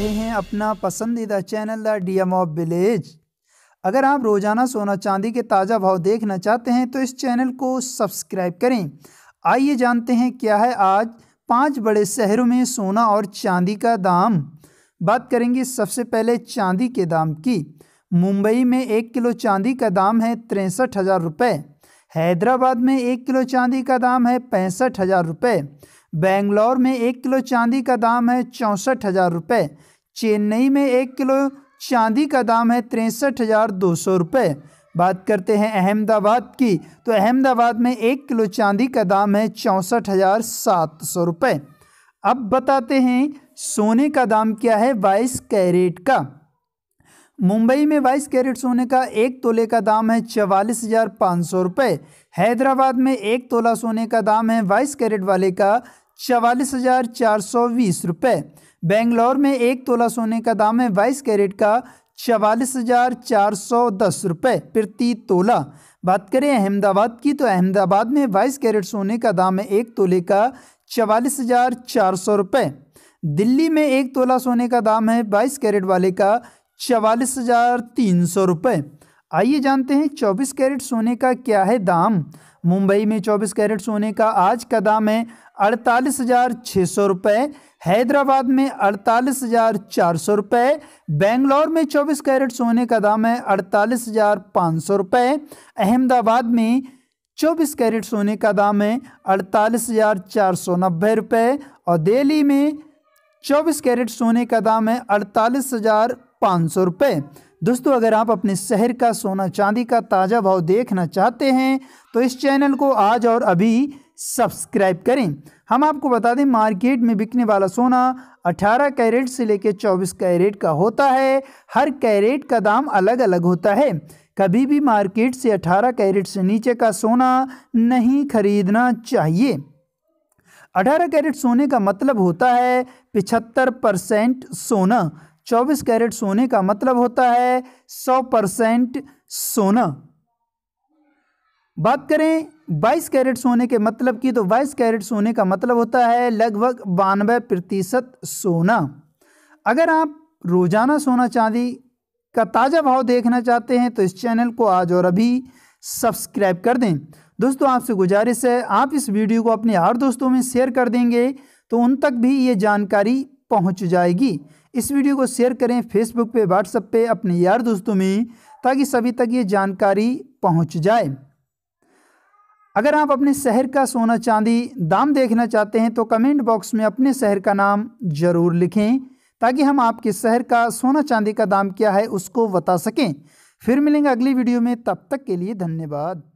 रहे हैं अपना पसंदीदा channel the D M of village अगर आप रोज़ाना सोना चांदी के ताज़ा भाव देखना चाहते हैं तो इस चैनल को सब्सक्राइब करें आइए जानते हैं क्या है आज पांच बड़े शहरों में सोना और चांदी का दाम बात करेंगे सबसे पहले चांदी के दाम की मुंबई में एक किलो चांदी का दाम है तिरसठ हज़ार रुपये हैदराबाद में एक किलो चांदी का दाम है पैंसठ हज़ार रुपये बेंगलोर में एक किलो चांदी का दाम है चौंसठ हज़ार रुपये चेन्नई में एक किलो चांदी का दाम है तिरसठ हज़ार दो सौ रुपये बात करते हैं अहमदाबाद की तो अहमदाबाद में एक किलो चांदी का दाम है चौंसठ हज़ार सात सौ रुपये अब बताते हैं सोने का दाम क्या है बाईस कैरेट का मुंबई में बाईस कैरेट सोने का एक तोले का दाम है चवालीस हज़ार पाँच सौ रुपये हैदराबाद में एक तोला सोने का दाम है बाईस कैरेट वाले का चवालीस हज़ार चार सौ बीस रुपये बेंगलोर में एक तोला सोने का दाम है बाईस कैरेट का चवालीस हज़ार चार सौ दस रुपये प्रति तोला बात करें अहमदाबाद की तो अहमदाबाद में बाईस कैरेट सोने का दाम है एक तोले का चवालीस हज़ार चार सौ रुपये दिल्ली में एक तोला सोने का दाम है बाईस कैरेट वाले का चवालीस हज़ार तीन सौ रुपये आइए जानते हैं चौबीस कैरेट सोने का क्या है दाम मुंबई में चौबीस कैरेट सोने का आज का दाम है अड़तालीस हज़ार छः सौ रुपये हैदराबाद में अड़तालीस हज़ार चार सौ रुपये बेंगलोर में चौबीस कैरेट सोने का दाम है अड़तालीस हज़ार पाँच सौ रुपये अहमदाबाद में चौबीस कैरेट सोने का दाम है अड़तालीस हज़ार चार सौ नब्बे रुपये और दिल्ली में चौबीस कैरेट सोने का दाम है अड़तालीस हज़ार पाँच सौ रुपये दोस्तों अगर आप अपने शहर का सोना चांदी का ताज़ा भाव देखना चाहते हैं तो इस चैनल को आज और अभी सब्सक्राइब करें हम आपको बता दें मार्केट में बिकने वाला सोना 18 कैरेट से लेकर 24 कैरेट का होता है हर कैरेट का दाम अलग अलग होता है कभी भी मार्केट से 18 कैरेट से नीचे का सोना नहीं खरीदना चाहिए 18 कैरेट सोने का मतलब होता है 75 परसेंट सोना चौबीस कैरेट सोने का मतलब होता है सौ परसेंट सोना बात करें 22 कैरेट सोने के मतलब की तो 22 कैरेट सोने का मतलब होता है लगभग बानवे प्रतिशत सोना अगर आप रोज़ाना सोना चांदी का ताज़ा भाव देखना चाहते हैं तो इस चैनल को आज और अभी सब्सक्राइब कर दें दोस्तों आपसे गुजारिश है आप इस वीडियो को अपने और दोस्तों में शेयर कर देंगे तो उन तक भी ये जानकारी पहुंच जाएगी इस वीडियो को शेयर करें फेसबुक पे व्हाट्सएप पे अपने यार दोस्तों में ताकि सभी तक ये जानकारी पहुंच जाए अगर आप अपने शहर का सोना चांदी दाम देखना चाहते हैं तो कमेंट बॉक्स में अपने शहर का नाम ज़रूर लिखें ताकि हम आपके शहर का सोना चांदी का दाम क्या है उसको बता सकें फिर मिलेंगे अगली वीडियो में तब तक के लिए धन्यवाद